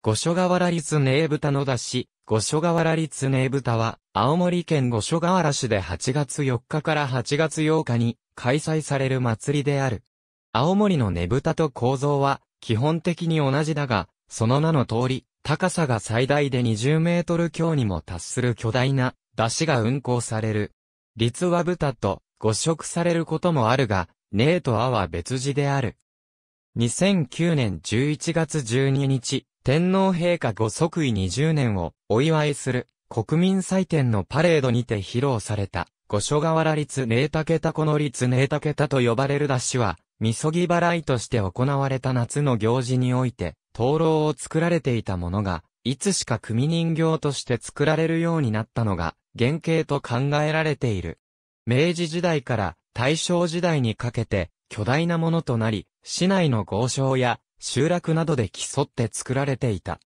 五所川原立名豚の出し、五所川原立名豚は、青森県五所川原市で8月4日から8月8日に開催される祭りである。青森のねぶたと構造は、基本的に同じだが、その名の通り、高さが最大で20メートル強にも達する巨大な出汁が運行される。立和豚と誤食されることもあるが、ねえとあは別字である。2009年11月12日、天皇陛下ご即位20年をお祝いする国民祭典のパレードにて披露された五所川原律ネタケタこの律ネタケタと呼ばれる出しは、みそぎ払いとして行われた夏の行事において、灯籠を作られていたものが、いつしか組人形として作られるようになったのが、原型と考えられている。明治時代から大正時代にかけて、巨大なものとなり、市内の豪商や集落などで競って作られていた。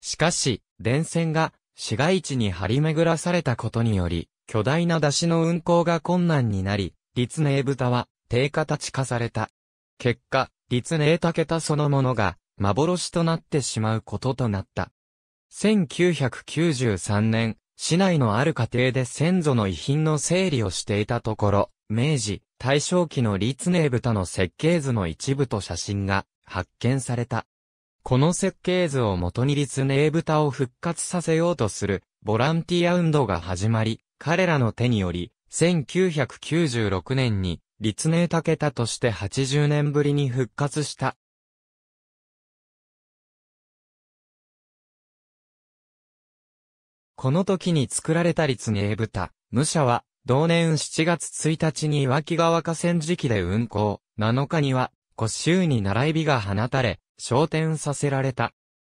しかし、電線が市街地に張り巡らされたことにより、巨大な出汁の運行が困難になり、立寧豚は低価ち化された。結果、立寧武田そのものが幻となってしまうこととなった。1993年、市内のある家庭で先祖の遺品の整理をしていたところ、明治、大正期の立寧豚の設計図の一部と写真が発見された。この設計図をもとに立ネー豚を復活させようとするボランティア運動が始まり、彼らの手により、1996年に立ネータケタとして80年ぶりに復活した。この時に作られた立ネー豚、武者は、同年7月1日に岩木川河川敷で運行、7日には古州に習い火が放たれ、昇天させられた。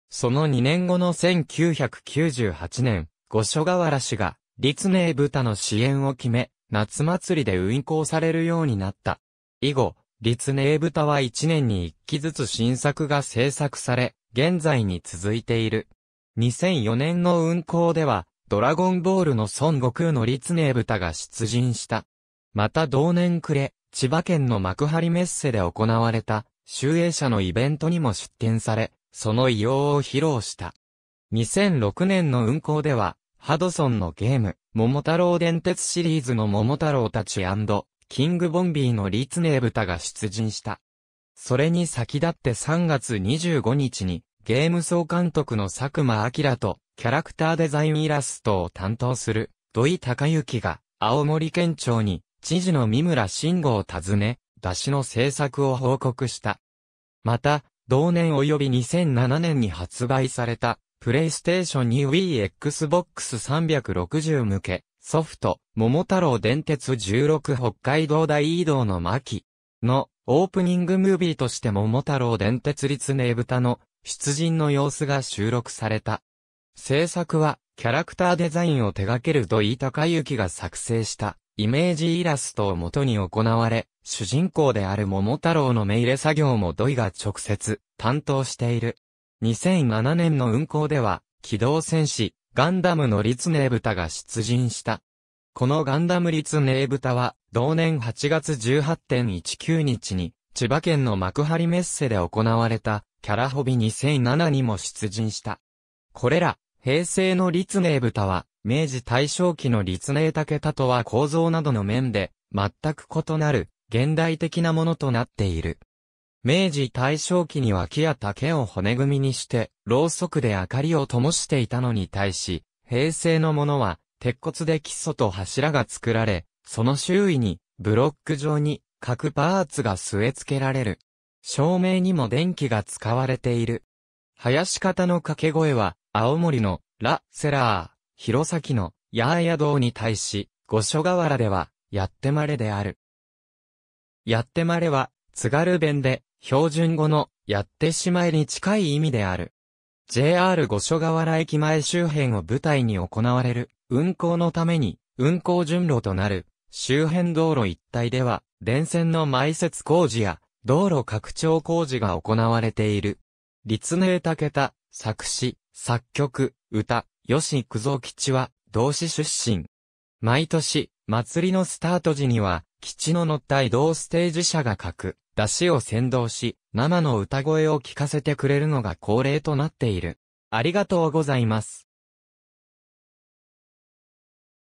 その2年後の1998年、五所川原氏が、立命豚の支援を決め、夏祭りで運行されるようになった。以後、立命豚は1年に1機ずつ新作が制作され、現在に続いている。2004年の運行では、ドラゴンボールの孫悟空の立命豚が出陣した。また同年暮れ、千葉県の幕張メッセで行われた、集英社のイベントにも出展され、その異様を披露した。2006年の運行では、ハドソンのゲーム、桃太郎電鉄シリーズの桃太郎たちキングボンビーのリツネーブタが出陣した。それに先立って3月25日に、ゲーム総監督の佐久間明と、キャラクターデザインイラストを担当する、土井隆之が、青森県庁に、知事の三村慎吾を訪ね、出汁の制作を報告した。また、同年及び2007年に発売された、プレイステーションに Wii Xbox 360向け、ソフト、桃太郎電鉄16北海道大移動の巻のオープニングムービーとして桃太郎電鉄立ねぶたの出陣の様子が収録された。制作はキャラクターデザインを手掛ける土井隆之が作成した。イメージイラストをもとに行われ、主人公である桃太郎の目入れ作業も土井が直接担当している。2007年の運行では、機動戦士、ガンダムのリツネ豚が出陣した。このガンダムリツネ豚は、同年8月18.19日に、千葉県の幕張メッセで行われた、キャラホビ2007にも出陣した。これら、平成のリツネ豚は、明治大正期の立命竹田とは構造などの面で、全く異なる、現代的なものとなっている。明治大正期には木や竹を骨組みにして、ろうそくで明かりを灯していたのに対し、平成のものは、鉄骨で基礎と柱が作られ、その周囲に、ブロック状に、各パーツが据え付けられる。照明にも電気が使われている。林方の掛け声は、青森の、ラ・セラー。弘前の八重屋堂に対し、五所川原では、やってまれである。やってまれは、津軽弁で、標準語の、やってしまいに近い意味である。JR 五所川原駅前周辺を舞台に行われる、運行のために、運行順路となる、周辺道路一帯では、電線の埋設工事や、道路拡張工事が行われている。立命武田、作詞、作曲、歌、吉幾三吉は、同志出身。毎年、祭りのスタート時には、吉の乗った移動ステージ車が書く、出汁を先導し、生の歌声を聞かせてくれるのが恒例となっている。ありがとうございます。